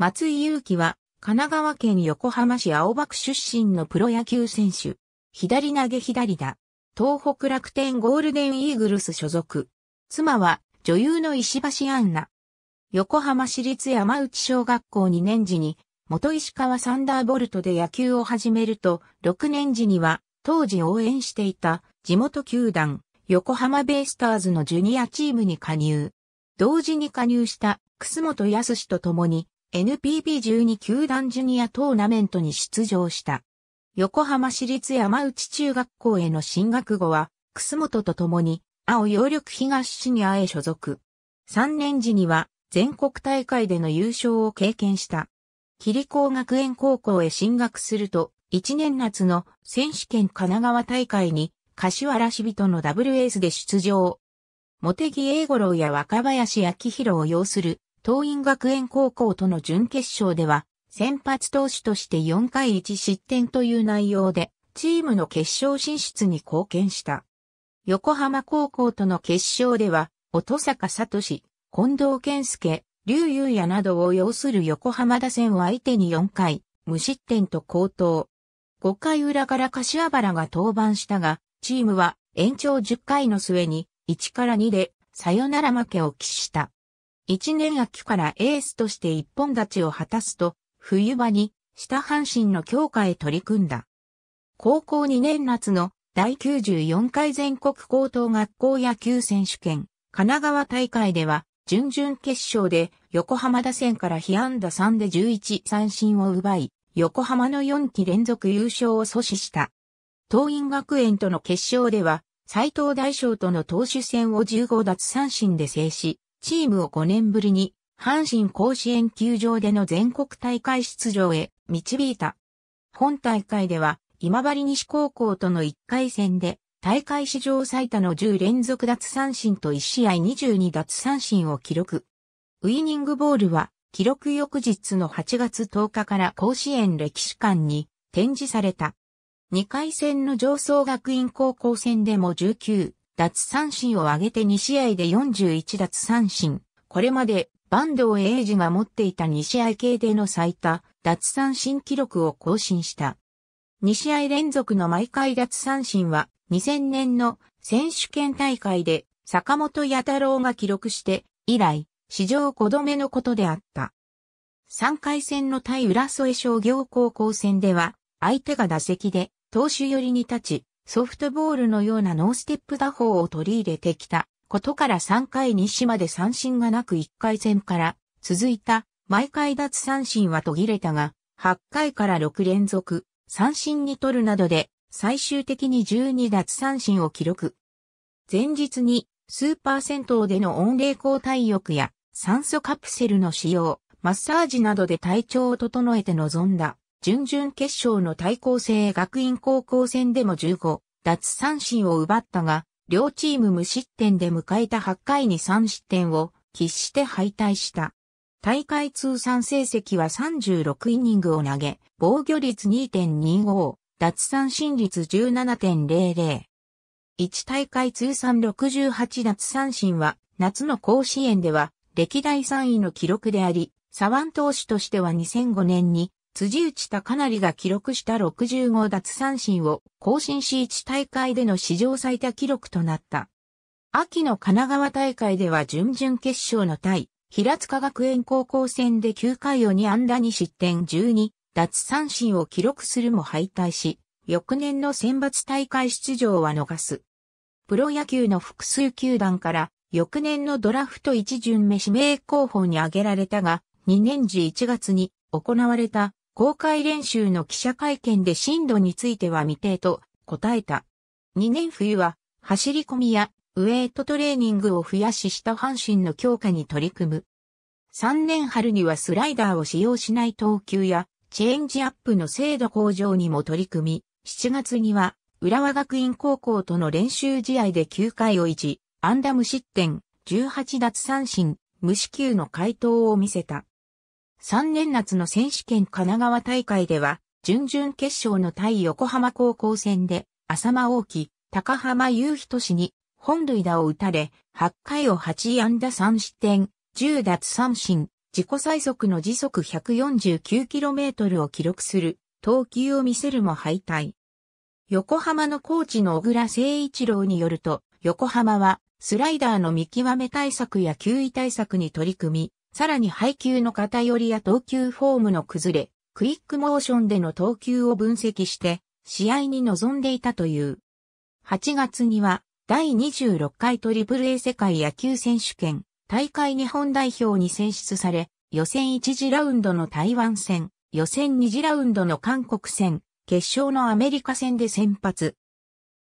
松井祐樹は、神奈川県横浜市青葉区出身のプロ野球選手。左投げ左打。東北楽天ゴールデンイーグルス所属。妻は、女優の石橋アンナ。横浜市立山内小学校2年時に、元石川サンダーボルトで野球を始めると、6年時には、当時応援していた地元球団、横浜ベイスターズのジュニアチームに加入。同時に加入した、楠本康と共に、NPB12 球団ジュニアトーナメントに出場した。横浜市立山内中学校への進学後は、楠本と共に、青葉緑東シニアへ所属。3年時には、全国大会での優勝を経験した。霧高学園高校へ進学すると、1年夏の選手権神奈川大会に、柏原市人のダブルエースで出場。茂木英五郎や若林昭弘を擁する東院学園高校との準決勝では、先発投手として4回1失点という内容で、チームの決勝進出に貢献した。横浜高校との決勝では、音坂聡、近藤健介、劉優也などを要する横浜打線を相手に4回、無失点と好投。5回裏から柏原が登板したが、チームは延長10回の末に1から2でサヨナラ負けを喫した。一年秋からエースとして一本立ちを果たすと、冬場に下半身の強化へ取り組んだ。高校2年夏の第94回全国高等学校野球選手権、神奈川大会では、準々決勝で横浜打線から被安打3で11三振を奪い、横浜の4期連続優勝を阻止した。桐蔭学園との決勝では、斎藤大将との投手戦を15奪三振で制し、チームを5年ぶりに阪神甲子園球場での全国大会出場へ導いた。本大会では今治西高校との1回戦で大会史上最多の10連続奪三振と1試合22奪三振を記録。ウイニングボールは記録翌日の8月10日から甲子園歴史館に展示された。2回戦の上層学院高校戦でも19、奪三振を挙げて2試合で41奪三振。これまで、坂東栄治英二が持っていた2試合系での最多、奪三振記録を更新した。2試合連続の毎回奪三振は、2000年の選手権大会で、坂本八太郎が記録して、以来、史上5度目のことであった。3回戦の対浦添商業高校戦では、相手が打席で、投手寄りに立ち、ソフトボールのようなノーステップ打法を取り入れてきたことから3回西まで三振がなく1回戦から続いた毎回脱三振は途切れたが、8回から6連続三振に取るなどで最終的に12脱三振を記録。前日にスーパー銭湯での温冷交代浴や酸素カプセルの使用、マッサージなどで体調を整えて臨んだ。準々決勝の対抗性学院高校戦でも15奪三振を奪ったが、両チーム無失点で迎えた8回に3失点を喫して敗退した。大会通算成績は36イニングを投げ、防御率2.25、奪三振率17.00。1大会通算68奪三振は、夏の甲子園では歴代3位の記録であり、左腕投手としては2005年に辻内高成が記録した65奪三振を更新し1大会での史上最多記録となった。秋の神奈川大会では準々決勝の対、平塚学園高校戦で9回を2安打に失点12、奪三振を記録するも敗退し、翌年の選抜大会出場は逃す。プロ野球の複数球団から翌年のドラフト1巡目指名候補に挙げられたが、2年時1月に行われた公開練習の記者会見で進路については未定と答えた。2年冬は走り込みやウェイトトレーニングを増やし下半身の強化に取り組む。3年春にはスライダーを使用しない投球やチェンジアップの精度向上にも取り組み、7月には浦和学院高校との練習試合で9回を1、ンダム失点、18奪三振、無四球の回答を見せた。3年夏の選手権神奈川大会では、準々決勝の対横浜高校戦で、浅間大輝、高浜雄人氏に本塁打を打たれ、8回を8安打3失点、10奪三振、自己最速の時速 149km を記録する、投球を見せるも敗退。横浜のコーチの小倉誠一郎によると、横浜はスライダーの見極め対策や球威対策に取り組み、さらに配球の偏りや投球フォームの崩れ、クイックモーションでの投球を分析して、試合に臨んでいたという。8月には、第26回トリプル a 世界野球選手権、大会日本代表に選出され、予選1次ラウンドの台湾戦、予選2次ラウンドの韓国戦、決勝のアメリカ戦で先発。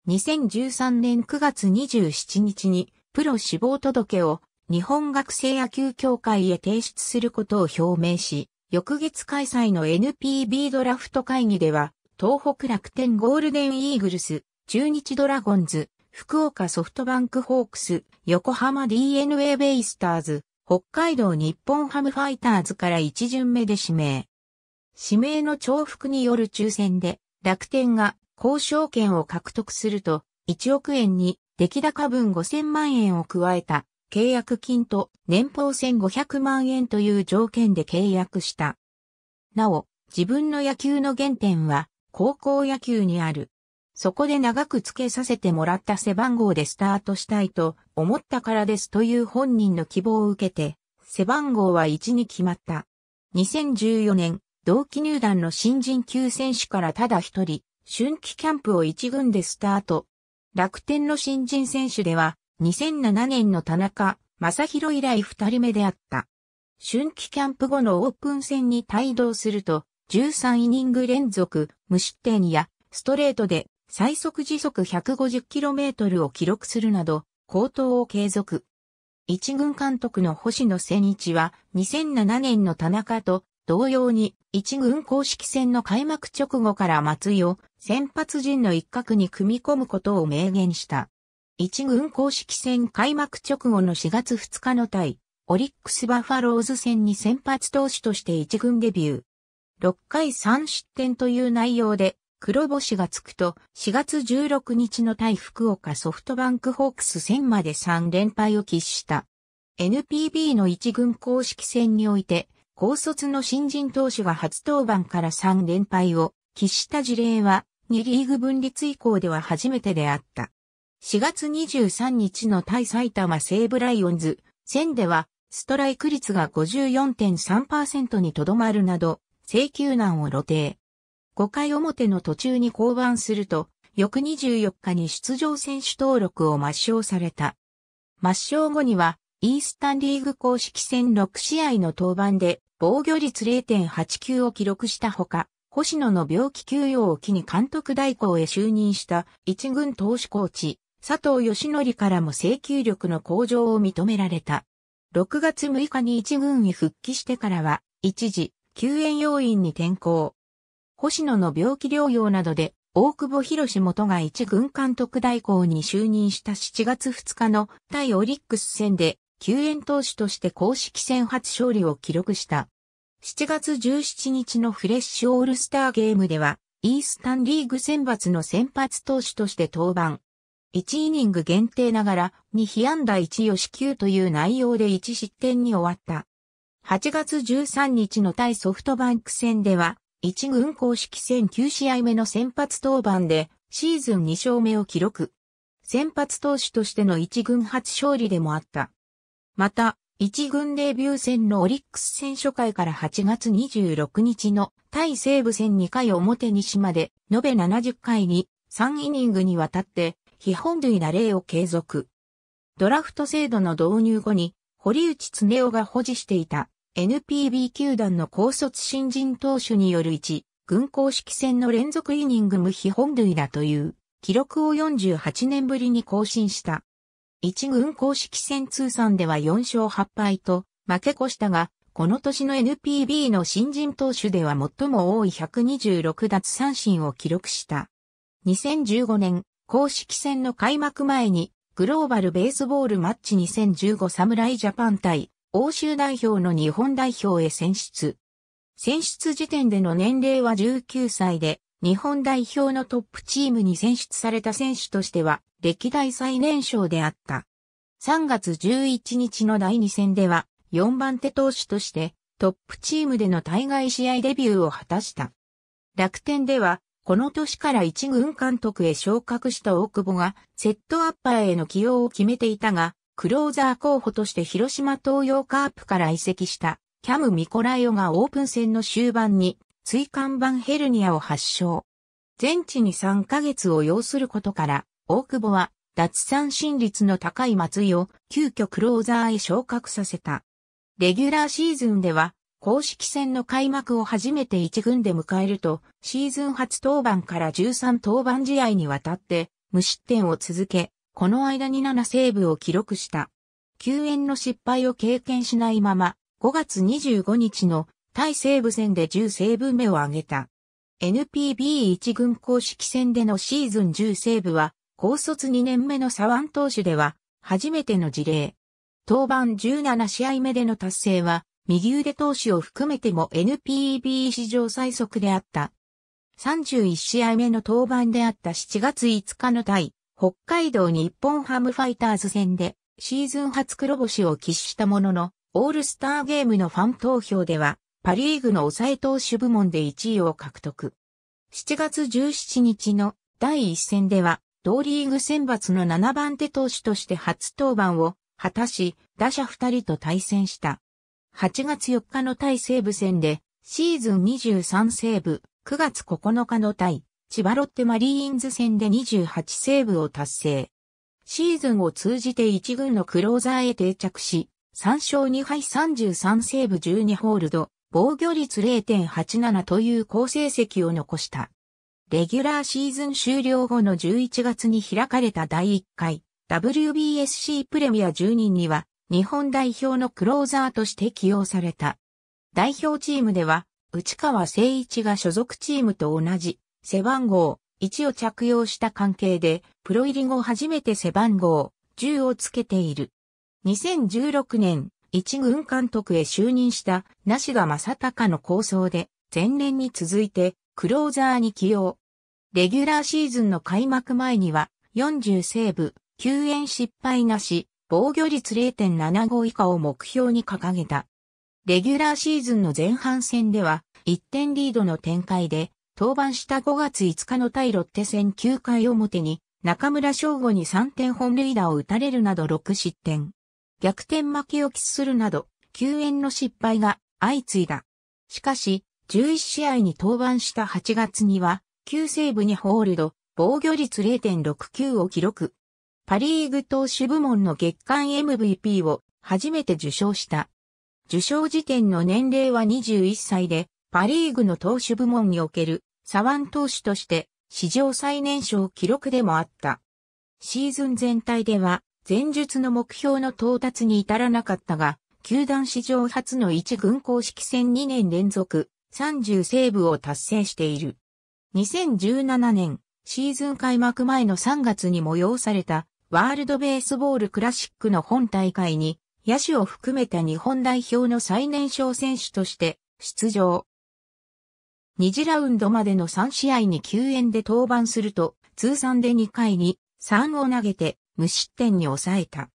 2013年9月27日にプロ死亡届を日本学生野球協会へ提出することを表明し、翌月開催の NPB ドラフト会議では、東北楽天ゴールデンイーグルス、中日ドラゴンズ、福岡ソフトバンクホークス、横浜 DNA ベイスターズ、北海道日本ハムファイターズから一巡目で指名。指名の重複による抽選で、楽天が交渉権を獲得すると、1億円に出来高分5000万円を加えた契約金と年俸1500万円という条件で契約した。なお、自分の野球の原点は高校野球にある。そこで長くつけさせてもらった背番号でスタートしたいと思ったからですという本人の希望を受けて、背番号は1に決まった。2014年、同期入団の新人級選手からただ一人、春季キャンプを一軍でスタート。楽天の新人選手では、2007年の田中正宏以来二人目であった。春季キャンプ後のオープン戦に帯同すると、13イニング連続無失点やストレートで最速時速 150km を記録するなど、高騰を継続。一軍監督の星野千一は2007年の田中と同様に一軍公式戦の開幕直後から松井を先発陣の一角に組み込むことを明言した。一軍公式戦開幕直後の4月2日の対、オリックスバファローズ戦に先発投手として一軍デビュー。6回3失点という内容で、黒星がつくと、4月16日の対福岡ソフトバンクホークス戦まで3連敗を喫した。NPB の一軍公式戦において、高卒の新人投手が初登板から3連敗を喫した事例は、2リーグ分立以降では初めてであった。4月23日の対埼玉西武ライオンズ戦では、ストライク率が54.3%にとどまるなど、請求難を露呈。5回表の途中に降板すると、翌24日に出場選手登録を抹消された。抹消後には、イースタンリーグ公式戦6試合の登板で防御率0.89を記録したほか、星野の病気休養を機に監督代行へ就任した一軍投手コーチ、佐藤義則からも請求力の向上を認められた。6月6日に一軍に復帰してからは、一時、救援要員に転向。星野の病気療養などで、大久保博士元が一軍監督代行に就任した7月2日の対オリックス戦で、救援投手として公式戦初勝利を記録した。7月17日のフレッシュオールスターゲームでは、イースタンリーグ選抜の先発投手として登板。1イニング限定ながら2被安打1四死球という内容で1失点に終わった。8月13日の対ソフトバンク戦では、1軍公式戦9試合目の先発登板でシーズン2勝目を記録。先発投手としての1軍初勝利でもあった。また、1軍デビュー戦のオリックス戦初回から8月26日の対西部戦2回表西まで、延べ70回に3イニングにわたって非本類な例を継続。ドラフト制度の導入後に、堀内恒夫が保持していた NPB 球団の高卒新人投手による1、軍公式戦の連続イニング無非本類だという記録を48年ぶりに更新した。1軍公式戦通算では4勝8敗と負け越したが、この年の NPB の新人投手では最も多い126奪三振を記録した。2015年公式戦の開幕前に、グローバルベースボールマッチ2015侍ジャパン対欧州代表の日本代表へ選出。選出時点での年齢は19歳で、日本代表のトップチームに選出された選手としては、歴代最年少であった。3月11日の第2戦では、4番手投手として、トップチームでの対外試合デビューを果たした。楽天では、この年から一軍監督へ昇格した大久保が、セットアッパーへの起用を決めていたが、クローザー候補として広島東洋カープから移籍した、キャム・ミコライオがオープン戦の終盤に、椎間板ヘルニアを発症。全治に3ヶ月を要することから、大久保は、脱三振率の高い松井を、急遽クローザーへ昇格させた。レギュラーシーズンでは、公式戦の開幕を初めて1軍で迎えると、シーズン初登板から13登板試合にわたって、無失点を続け、この間に7セーブを記録した。救援の失敗を経験しないまま、5月25日の対西部戦で10セーブ目を挙げた。NPB1 軍公式戦でのシーズン10セーブは、高卒2年目の左腕投手では、初めての事例。登板17試合目での達成は、右腕投手を含めても NPB 史上最速であった。31試合目の登板であった7月5日の対、北海道日本ハムファイターズ戦で、シーズン初黒星を喫したものの、オールスターゲームのファン投票では、パリーグの抑え投手部門で1位を獲得。7月17日の第1戦では、同リーグ選抜の7番手投手として初登板を果たし、打者2人と対戦した。8月4日の対西部戦で、シーズン23西部、9月9日の対、千葉ロッテマリーンズ戦で28セーブを達成。シーズンを通じて1軍のクローザーへ定着し、3勝2敗33セーブ12ホールド、防御率0.87という好成績を残した。レギュラーシーズン終了後の11月に開かれた第1回 WBSC プレミア12には日本代表のクローザーとして起用された。代表チームでは、内川誠一が所属チームと同じ、背番号1を着用した関係で、プロ入り後初めて背番号10をつけている。2016年、一軍監督へ就任した、梨田正隆の構想で、前年に続いて、クローザーに起用。レギュラーシーズンの開幕前には、40セーブ、救援失敗なし、防御率0.75以下を目標に掲げた。レギュラーシーズンの前半戦では、1点リードの展開で、登板した5月5日の対ロッテ戦9回表に、中村翔吾に3点本塁打を打たれるなど6失点。逆転負けを喫するなど、救援の失敗が相次いだ。しかし、11試合に登板した8月には、9セーブにホールド、防御率0.69を記録。パリーグ投手部門の月間 MVP を初めて受賞した。受賞時点の年齢は21歳で、パリーグの投手部門における左腕投手として史上最年少記録でもあった。シーズン全体では前述の目標の到達に至らなかったが、球団史上初の一軍公式戦2年連続30セーブを達成している。2017年シーズン開幕前の3月に催されたワールドベースボールクラシックの本大会に、野手を含めた日本代表の最年少選手として出場。2次ラウンドまでの3試合に救援で登板すると、通算で2回に3を投げて無失点に抑えた。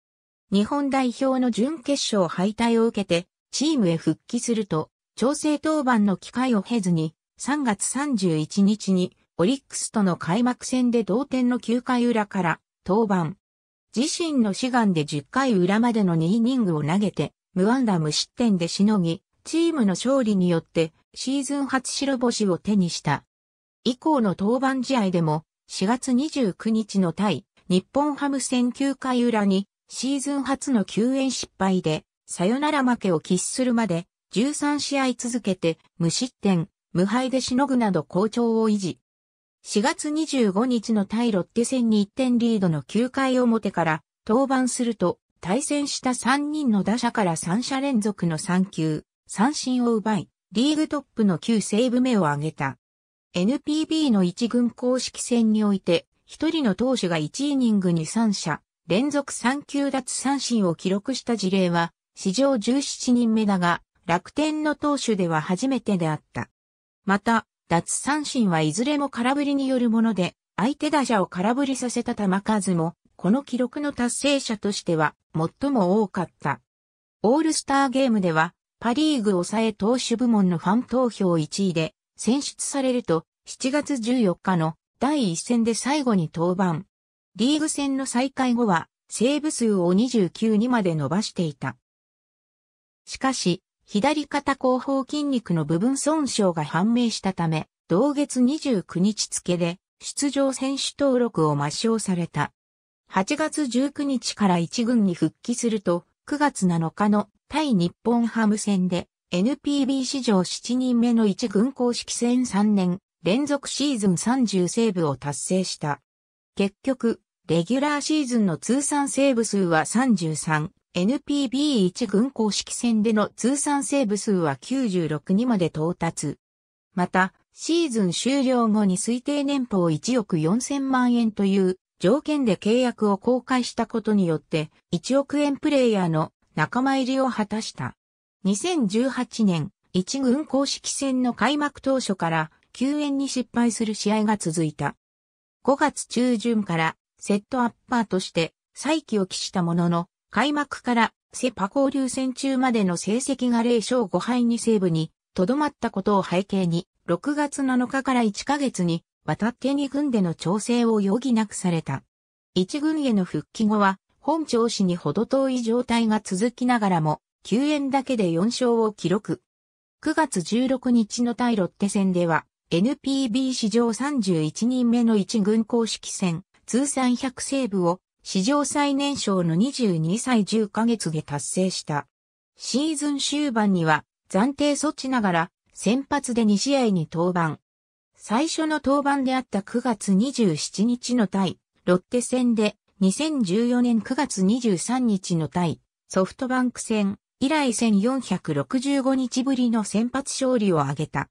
日本代表の準決勝敗退を受けて、チームへ復帰すると、調整登板の機会を経ずに、3月31日にオリックスとの開幕戦で同点の9回裏から登板。自身の志願で10回裏までの2イニングを投げて、無安打無失点でしのぎ、チームの勝利によってシーズン初白星を手にした。以降の登板試合でも4月29日の対日本ハム戦9回裏にシーズン初の救援失敗でサヨナラ負けを喫するまで13試合続けて無失点、無敗でしのぐなど好調を維持。4月25日の対ロッテ戦に1点リードの9回表から登板すると、対戦した3人の打者から3者連続の3球、三振を奪い、リーグトップの9セーブ目を挙げた。NPB の1軍公式戦において、1人の投手が1イニングに3者、連続3球奪三振を記録した事例は、史上17人目だが、楽天の投手では初めてであった。また、奪三振はいずれも空振りによるもので、相手打者を空振りさせた球数も、この記録の達成者としては最も多かった。オールスターゲームでは、パリーグ抑え投手部門のファン投票1位で選出されると、7月14日の第1戦で最後に登板。リーグ戦の再開後は、セーブ数を29にまで伸ばしていた。しかし、左肩後方筋肉の部分損傷が判明したため、同月29日付で出場選手登録を抹消された。8月19日から1軍に復帰すると、9月7日の対日本ハム戦で NPB 史上7人目の1軍公式戦3年連続シーズン30セーブを達成した。結局、レギュラーシーズンの通算セーブ数は33、NPB1 軍公式戦での通算セーブ数は96にまで到達。また、シーズン終了後に推定年俸1億4000万円という条件で契約を公開したことによって1億円プレイヤーの仲間入りを果たした。2018年、一軍公式戦の開幕当初から救援に失敗する試合が続いた。5月中旬からセットアッパーとして再起を期したものの、開幕からセパ交流戦中までの成績が0勝5敗2セーブにとどまったことを背景に、6月7日から1ヶ月に渡って2軍での調整を余儀なくされた。1軍への復帰後は、本調子に程遠い状態が続きながらも、9円だけで4勝を記録。9月16日の対ロッテ戦では、NPB 史上31人目の1軍公式戦、通算100セーブを史上最年少の22歳10ヶ月で達成した。シーズン終盤には暫定措置ながら先発で2試合に登板。最初の登板であった9月27日の対ロッテ戦で2014年9月23日の対ソフトバンク戦以来1465日ぶりの先発勝利を挙げた。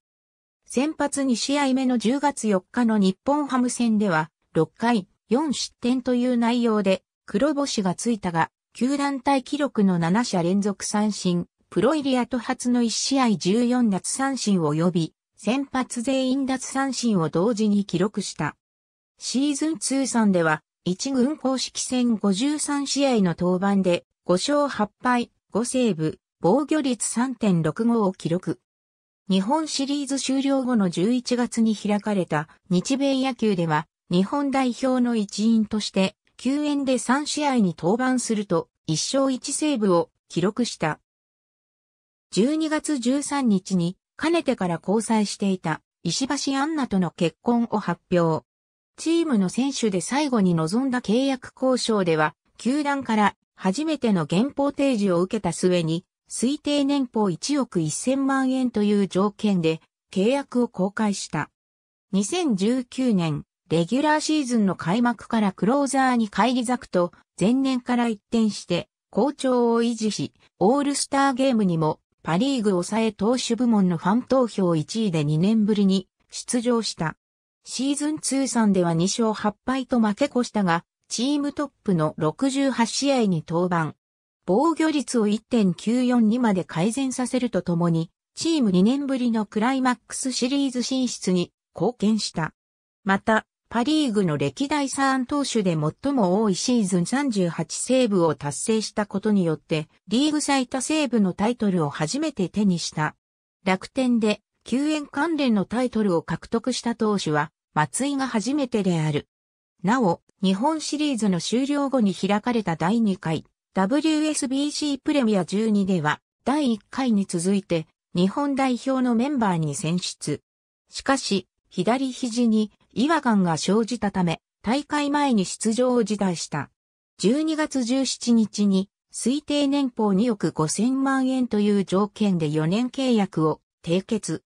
先発2試合目の10月4日の日本ハム戦では6回4失点という内容で黒星がついたが、球団体記録の7者連続三振、プロ入り後初の1試合14奪三振及び、先発全員奪三振を同時に記録した。シーズン通算では、1軍公式戦53試合の登板で、5勝8敗、5セーブ、防御率3.65を記録。日本シリーズ終了後の11月に開かれた日米野球では日本代表の一員として、救援で3試合に登板すると、1勝1セーブを記録した。12月13日に、かねてから交際していた石橋アンナとの結婚を発表。チームの選手で最後に臨んだ契約交渉では、球団から初めての原稿提示を受けた末に、推定年俸1億1000万円という条件で契約を公開した。2019年レギュラーシーズンの開幕からクローザーに返り咲くと、前年から一転して、好調を維持し、オールスターゲームにも、パリーグ抑え投手部門のファン投票1位で2年ぶりに出場した。シーズン通算では2勝8敗と負け越したが、チームトップの68試合に登板。防御率を1.94にまで改善させるとともに、チーム2年ぶりのクライマックスシリーズ進出に貢献した。また、パリーグの歴代3投手で最も多いシーズン38セーブを達成したことによって、リーグ最多セーブのタイトルを初めて手にした。楽天で、救援関連のタイトルを獲得した投手は、松井が初めてである。なお、日本シリーズの終了後に開かれた第2回、WSBC プレミア12では、第1回に続いて、日本代表のメンバーに選出。しかし、左肘に違和感が生じたため、大会前に出場を辞退した。12月17日に、推定年俸2億5000万円という条件で4年契約を締結。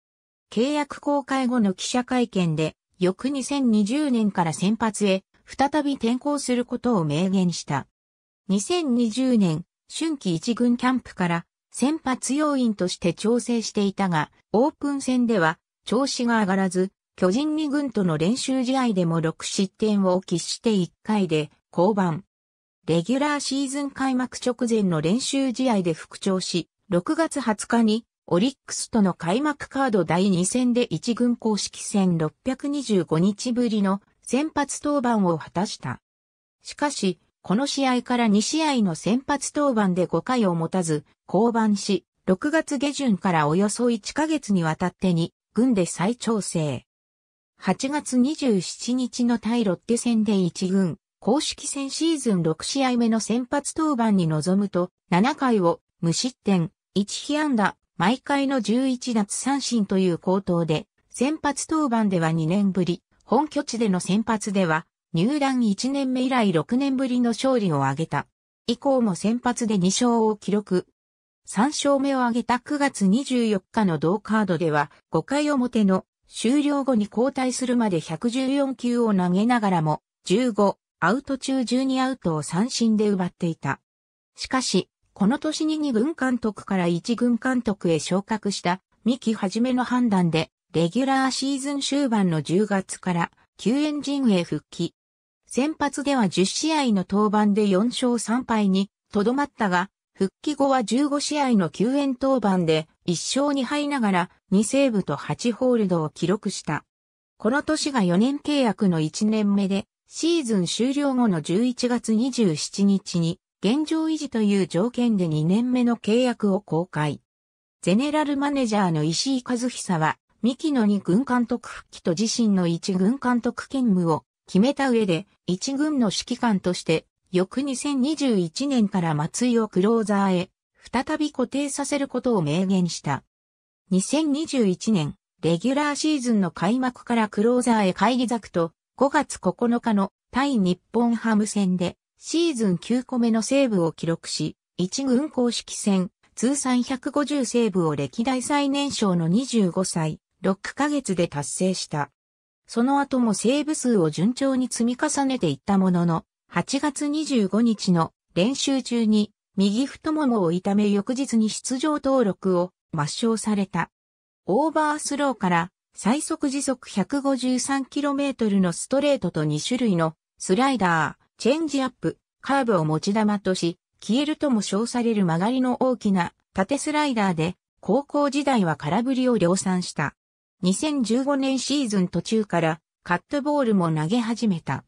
契約公開後の記者会見で、翌2020年から先発へ再び転校することを明言した。2020年、春季一軍キャンプから先発要員として調整していたが、オープン戦では調子が上がらず、巨人2軍との練習試合でも6失点を喫して1回で降板。レギュラーシーズン開幕直前の練習試合で復調し、6月20日にオリックスとの開幕カード第2戦で1軍公式戦625日ぶりの先発登板を果たした。しかし、この試合から2試合の先発登板で5回を持たず、降板し、6月下旬からおよそ1ヶ月にわたってに、軍で再調整。8月27日の対ロッテ戦で1軍、公式戦シーズン6試合目の先発登板に臨むと、7回を無失点、1被安打、毎回の11奪三振という高騰で、先発登板では2年ぶり、本拠地での先発では、入団1年目以来6年ぶりの勝利を挙げた。以降も先発で2勝を記録。3勝目を挙げた9月24日の同カードでは5回表の終了後に交代するまで114球を投げながらも、15、アウト中12アウトを三振で奪っていた。しかし、この年に2軍監督から1軍監督へ昇格した三木はじめの判断で、レギュラーシーズン終盤の10月から救援陣へ復帰。先発では10試合の登板で4勝3敗にとどまったが、復帰後は15試合の救援登板で1勝2敗ながら2セーブと8ホールドを記録した。この年が4年契約の1年目で、シーズン終了後の11月27日に、現状維持という条件で2年目の契約を公開。ゼネラルマネージャーの石井和久は、ミキの2軍監督復帰と自身の1軍監督兼務を決めた上で、1軍の指揮官として、翌2021年から松井をクローザーへ再び固定させることを明言した。2021年、レギュラーシーズンの開幕からクローザーへ返り咲くと、5月9日の対日本ハム戦で、シーズン9個目のセーブを記録し、1軍公式戦、通算150セーブを歴代最年少の25歳、6ヶ月で達成した。その後もセーブ数を順調に積み重ねていったものの、8月25日の練習中に右太ももを痛め翌日に出場登録を抹消された。オーバースローから最速時速 153km のストレートと2種類のスライダー、チェンジアップ、カーブを持ち玉とし、消えるとも称される曲がりの大きな縦スライダーで高校時代は空振りを量産した。2015年シーズン途中からカットボールも投げ始めた。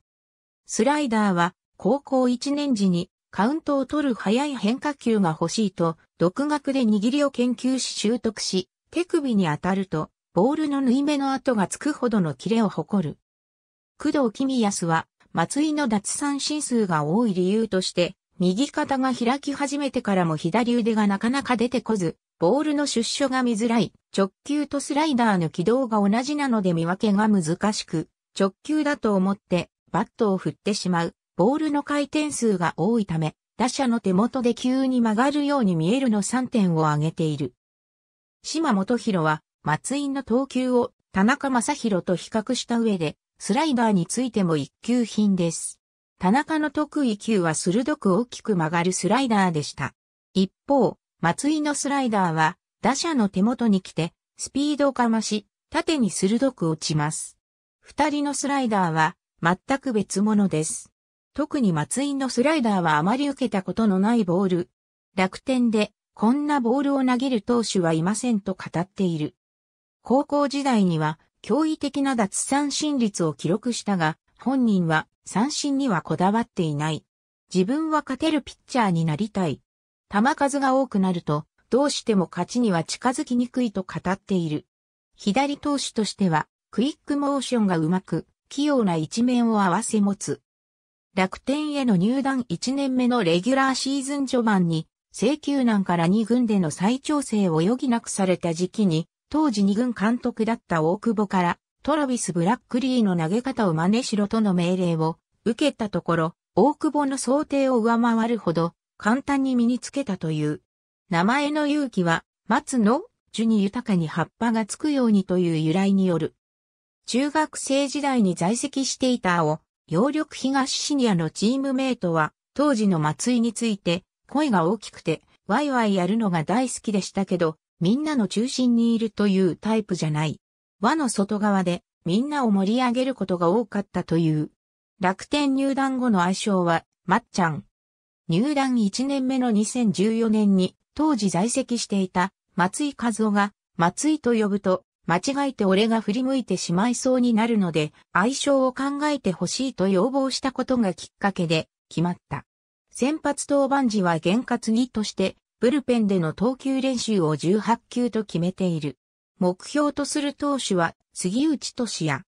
スライダーは高校1年時にカウントを取る速い変化球が欲しいと、独学で握りを研究し習得し、手首に当たると、ボールの縫い目の跡がつくほどのキレを誇る。工藤公康は、松井の脱三振数が多い理由として、右肩が開き始めてからも左腕がなかなか出てこず、ボールの出所が見づらい、直球とスライダーの軌道が同じなので見分けが難しく、直球だと思ってバットを振ってしまう。ボールの回転数が多いため、打者の手元で急に曲がるように見えるの3点を挙げている。島本博は、松井の投球を田中正宏と比較した上で、スライダーについても一級品です。田中の得意球は鋭く大きく曲がるスライダーでした。一方、松井のスライダーは、打者の手元に来て、スピードをかまし、縦に鋭く落ちます。二人のスライダーは、全く別物です。特に松井のスライダーはあまり受けたことのないボール。楽天でこんなボールを投げる投手はいませんと語っている。高校時代には驚異的な脱三振率を記録したが、本人は三振にはこだわっていない。自分は勝てるピッチャーになりたい。球数が多くなると、どうしても勝ちには近づきにくいと語っている。左投手としては、クイックモーションがうまく、器用な一面を合わせ持つ。楽天への入団1年目のレギュラーシーズン序盤に、請求難から2軍での再調整を余儀なくされた時期に、当時2軍監督だった大久保から、トラビス・ブラックリーの投げ方を真似しろとの命令を受けたところ、大久保の想定を上回るほど簡単に身につけたという。名前の勇気は、松の樹に豊かに葉っぱがつくようにという由来による。中学生時代に在籍していた青、葉力東シニアのチームメイトは、当時の松井について、声が大きくて、ワイワイやるのが大好きでしたけど、みんなの中心にいるというタイプじゃない。輪の外側で、みんなを盛り上げることが多かったという。楽天入団後の愛称は、まっちゃん。入団1年目の2014年に、当時在籍していた松井和夫が、松井と呼ぶと、間違えて俺が振り向いてしまいそうになるので、相性を考えてほしいと要望したことがきっかけで、決まった。先発登板時は原活ぎとして、ブルペンでの投球練習を18球と決めている。目標とする投手は、杉内俊也。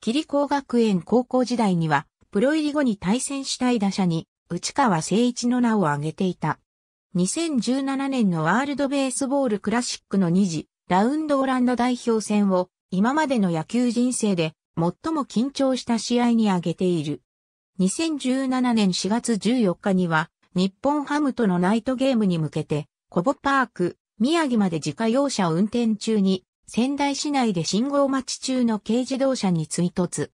霧光学園高校時代には、プロ入り後に対戦したい打者に、内川誠一の名を挙げていた。2017年のワールドベースボールクラシックの2次ラウンドオランダ代表戦を今までの野球人生で最も緊張した試合に挙げている。2017年4月14日には日本ハムとのナイトゲームに向けてコボパーク、宮城まで自家用車を運転中に仙台市内で信号待ち中の軽自動車に追突。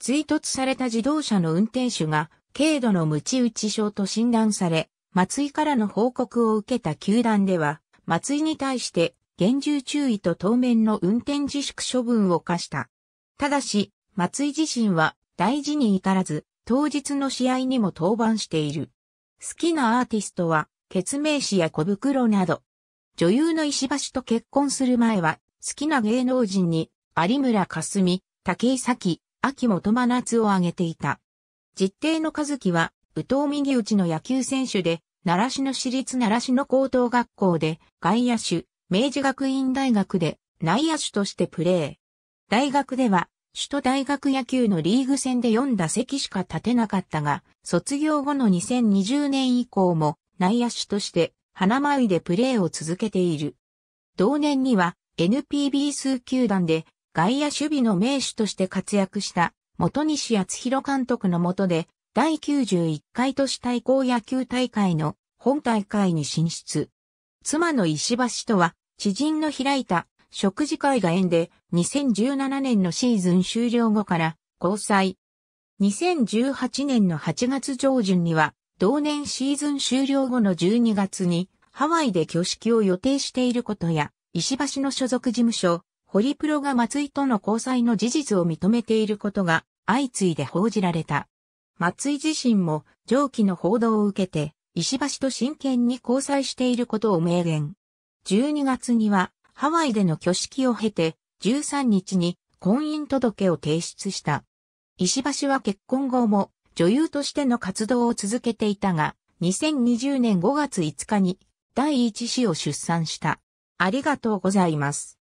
追突された自動車の運転手が軽度の無知打ち症と診断され、松井からの報告を受けた球団では、松井に対して厳重注意と当面の運転自粛処分を課した。ただし、松井自身は大事に至らず、当日の試合にも登板している。好きなアーティストは、血明シや小袋など。女優の石橋と結婚する前は、好きな芸能人に、有村架純、竹井咲、秋元真夏を挙げていた。実定の和樹は、宇藤右内の野球選手で、奈良市の私立奈良市の高等学校で、外野手、明治学院大学で内野手としてプレー。大学では、首都大学野球のリーグ戦で4打席しか立てなかったが、卒業後の2020年以降も内野手として花舞でプレーを続けている。同年には NPB 数球団で外野守備の名手として活躍した元西厚弘監督の下で第91回都市対抗野球大会の本大会に進出。妻の石橋とは知人の開いた食事会が縁で2017年のシーズン終了後から交際。2018年の8月上旬には同年シーズン終了後の12月にハワイで挙式を予定していることや石橋の所属事務所ホリプロが松井との交際の事実を認めていることが相次いで報じられた。松井自身も上記の報道を受けて石橋と真剣に交際していることを明言。12月にはハワイでの挙式を経て13日に婚姻届を提出した。石橋は結婚後も女優としての活動を続けていたが、2020年5月5日に第一子を出産した。ありがとうございます。